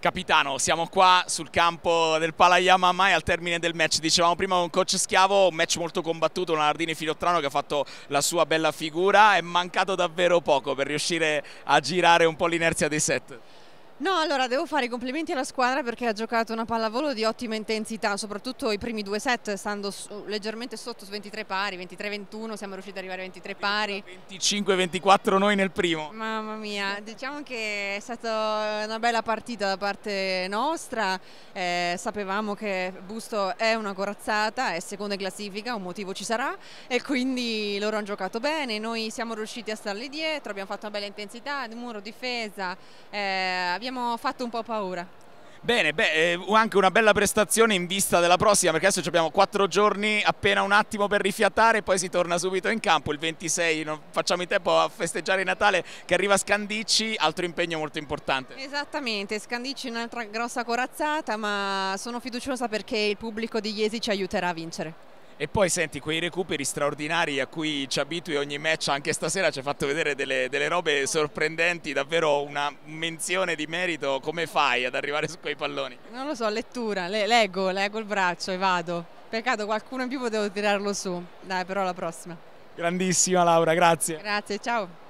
Capitano, siamo qua sul campo del Palayama mai al termine del match. Dicevamo prima con coach Schiavo, un match molto combattuto, un Nardini Filottrano che ha fatto la sua bella figura. È mancato davvero poco per riuscire a girare un po' l'inerzia dei set. No, allora devo fare i complimenti alla squadra perché ha giocato una pallavolo di ottima intensità, soprattutto i primi due set, stando su, leggermente sotto su 23 pari, 23-21, siamo riusciti ad arrivare a 23 pari. 25-24 noi nel primo. Mamma mia, diciamo che è stata una bella partita da parte nostra, eh, sapevamo che Busto è una corazzata, è seconda in classifica, un motivo ci sarà e quindi loro hanno giocato bene, noi siamo riusciti a starli dietro, abbiamo fatto una bella intensità, muro, difesa, eh, abbiamo abbiamo fatto un po' paura. Bene, beh, eh, anche una bella prestazione in vista della prossima, perché adesso abbiamo quattro giorni, appena un attimo per rifiatare, e poi si torna subito in campo. Il 26 non facciamo in tempo a festeggiare Natale, che arriva Scandicci, altro impegno molto importante. Esattamente, Scandicci è un'altra grossa corazzata, ma sono fiduciosa perché il pubblico di Iesi ci aiuterà a vincere e poi senti quei recuperi straordinari a cui ci abitui ogni match, anche stasera ci ha fatto vedere delle, delle robe sorprendenti, davvero una menzione di merito, come fai ad arrivare su quei palloni? Non lo so, lettura, le, leggo, leggo il braccio e vado, peccato qualcuno in più potevo tirarlo su, dai però alla prossima. Grandissima Laura, grazie. Grazie, ciao.